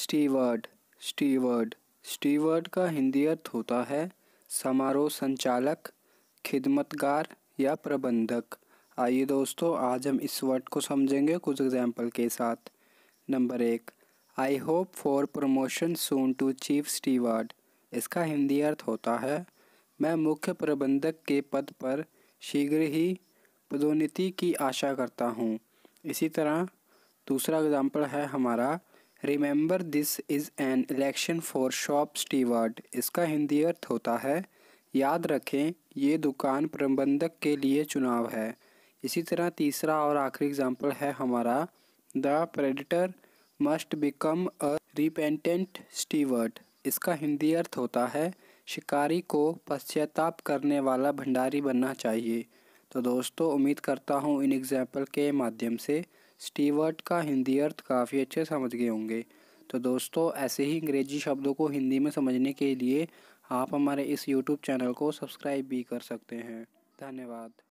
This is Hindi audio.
स्टीवर्ड स्टीवर्ड स्टीवर्ड का हिंदी अर्थ होता है समारोह संचालक खिदमतगार या प्रबंधक आइए दोस्तों आज हम इस वर्ड को समझेंगे कुछ एग्जाम्पल के साथ नंबर एक I hope for promotion soon to chief steward इसका हिंदी अर्थ होता है मैं मुख्य प्रबंधक के पद पर शीघ्र ही पदोन्नति की आशा करता हूँ इसी तरह दूसरा एग्जाम्पल है हमारा remember this is an election for shop steward इसका हिंदी अर्थ होता है याद रखें ये दुकान प्रबंधक के लिए चुनाव है इसी तरह तीसरा और आखिरी एग्जाम्पल है हमारा the predator must become a repentant steward इसका हिंदी अर्थ होता है शिकारी को पश्चाताप करने वाला भंडारी बनना चाहिए तो दोस्तों उम्मीद करता हूँ इन एग्जाम्पल के माध्यम से स्टीवर्ट का हिंदी अर्थ काफ़ी अच्छे समझ गए होंगे तो दोस्तों ऐसे ही अंग्रेजी शब्दों को हिंदी में समझने के लिए आप हमारे इस यूट्यूब चैनल को सब्सक्राइब भी कर सकते हैं धन्यवाद